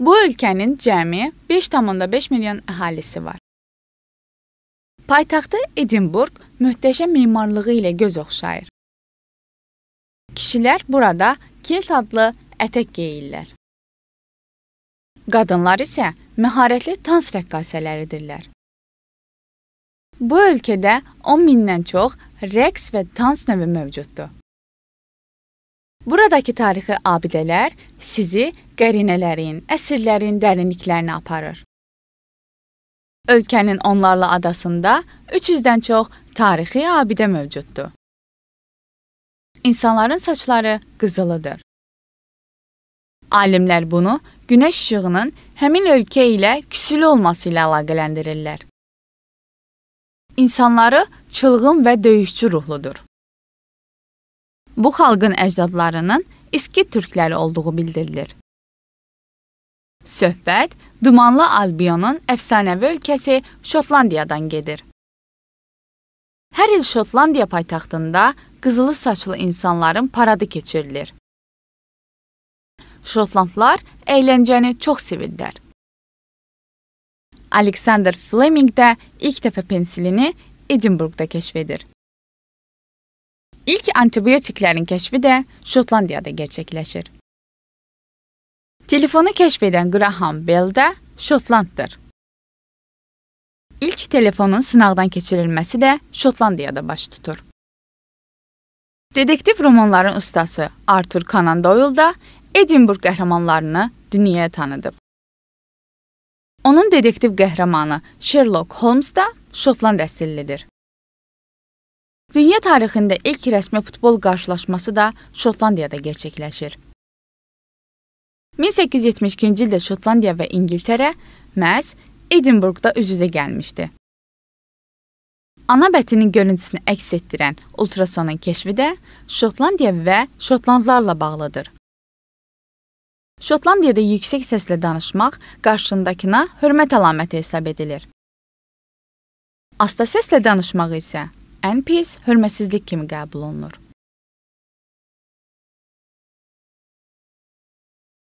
Bu ölkənin cəmi 5,5 milyon əhalisi var. Paytaxtı Edinburq möhtəşəm memarlığı ilə göz oxşayır. Kişilər burada kilt adlı ətək geyirlər. Qadınlar isə məharətli dans rəqqasələridirlər. Bu ölkədə 10 mindən çox rəqs və dans növü mövcuddur. Buradakı tarixi abidələr sizi qərinələrin, əsrlərin dərinliklərinə aparır. Ölkənin onlarla adasında 300-dən çox tarixi abidə mövcuddur. İnsanların saçları qızılıdır. Alimlər bunu günəş işığının həmin ölkə ilə küsülü olması ilə əlaqələndirirlər. İnsanları çılğın və döyüşçü ruhludur. Bu xalqın əcdadlarının İskit türkləri olduğu bildirilir. Söhbət Dumanlı Albionun əfsanəvi ölkəsi Şotlandiyadan gedir. Hər il Şotlandiya paytaxtında qızılı saçlı insanların paradı keçirilir. Şotlandlar əyləncəni çox sevirlər. Alexander Fleming də ilk dəfə pensilini Edinburqda kəşf edir. İlk antibiotiklərin kəşfi də Şotlandiyada gerçəkləşir. Telefonu kəşf edən Graham Bell də Şotlanddır. İlk telefonun sınaqdan keçirilməsi də Şotlandiyada baş tutur. Detektiv romanların ustası Arthur Conan Doyle da Edinburgh qəhrəmanlarını dünyaya tanıdıb. Onun detektiv qəhrəmanı Sherlock Holmes da Şotland əsillidir. Dünya tarixində ilk rəsmi futbol qarşılaşması da Şotlandiyada gerçəkləşir. 1872-ci ildə Şotlandiya və İngiltərə məhz Edinburqda üz-üzə gəlmişdi. Ana bətinin görüntüsünü əks etdirən ultrasonun kəşfi də Şotlandiya və Şotlandlarla bağlıdır. Şotlandiyada yüksək səslə danışmaq qarşındakına hörmət əlaməti hesab edilir. Asta səslə danışmaq isə ən pis hörmətsizlik kimi qəbul olunur.